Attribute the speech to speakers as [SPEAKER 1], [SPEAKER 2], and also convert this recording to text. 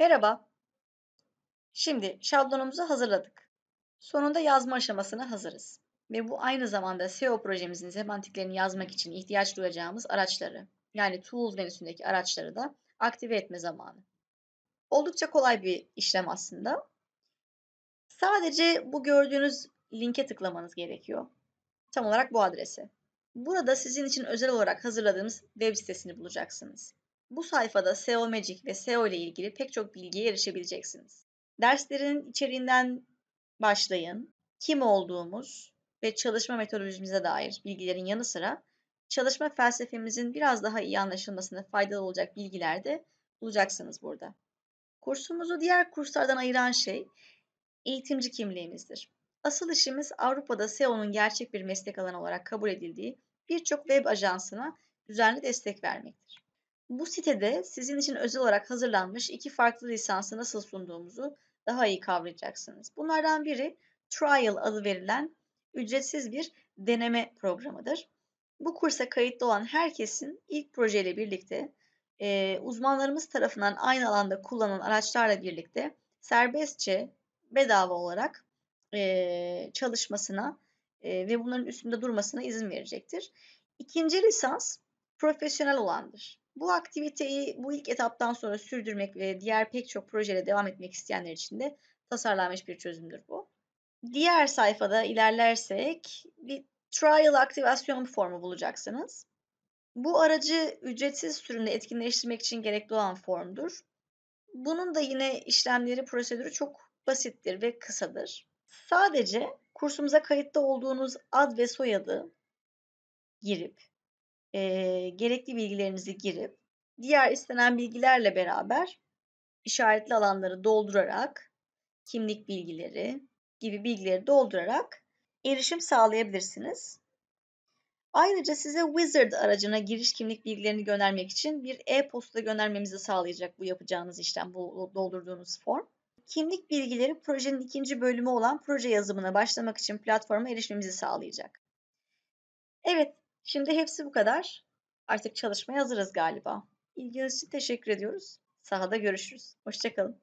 [SPEAKER 1] Merhaba. Şimdi şablonumuzu hazırladık. Sonunda yazma aşamasına hazırız. Ve bu aynı zamanda SEO projemizin semantiklerini yazmak için ihtiyaç duyacağımız araçları, yani tools menüsündeki araçları da aktive etme zamanı. Oldukça kolay bir işlem aslında. Sadece bu gördüğünüz linke tıklamanız gerekiyor. Tam olarak bu adrese. Burada sizin için özel olarak hazırladığımız web sitesini bulacaksınız. Bu sayfada SEO Magic ve SEO ile ilgili pek çok bilgiye erişebileceksiniz. Derslerin içeriğinden başlayın, kim olduğumuz ve çalışma metodolojimize dair bilgilerin yanı sıra çalışma felsefemizin biraz daha iyi anlaşılmasına faydalı olacak bilgiler de bulacaksınız burada. Kursumuzu diğer kurslardan ayıran şey eğitimci kimliğimizdir. Asıl işimiz Avrupa'da SEO'nun gerçek bir meslek alanı olarak kabul edildiği birçok web ajansına düzenli destek vermektir. Bu sitede sizin için özel olarak hazırlanmış iki farklı lisansı nasıl sunduğumuzu daha iyi kavrayacaksınız. Bunlardan biri Trial adı verilen ücretsiz bir deneme programıdır. Bu kursa kayıtlı olan herkesin ilk projeyle birlikte e, uzmanlarımız tarafından aynı alanda kullanılan araçlarla birlikte serbestçe bedava olarak e, çalışmasına e, ve bunların üstünde durmasına izin verecektir. İkinci lisans profesyonel olandır. Bu aktiviteyi bu ilk etaptan sonra sürdürmek ve diğer pek çok projeyle devam etmek isteyenler için de tasarlanmış bir çözümdür bu. Diğer sayfada ilerlersek bir trial aktivasyon formu bulacaksınız. Bu aracı ücretsiz sürümle etkinleştirmek için gerekli olan formdur. Bunun da yine işlemleri, prosedürü çok basittir ve kısadır. Sadece kursumuza kayıtta olduğunuz ad ve soyadı girip e, gerekli bilgilerinizi girip diğer istenen bilgilerle beraber işaretli alanları doldurarak kimlik bilgileri gibi bilgileri doldurarak erişim sağlayabilirsiniz. Ayrıca size Wizard aracına giriş kimlik bilgilerini göndermek için bir e-posta göndermemizi sağlayacak bu yapacağınız işlem, bu doldurduğunuz form. Kimlik bilgileri projenin ikinci bölümü olan proje yazımına başlamak için platforma erişmemizi sağlayacak. Evet, Şimdi hepsi bu kadar. Artık çalışmaya hazırız galiba. İlginiz için teşekkür ediyoruz. Sahada görüşürüz. Hoşçakalın.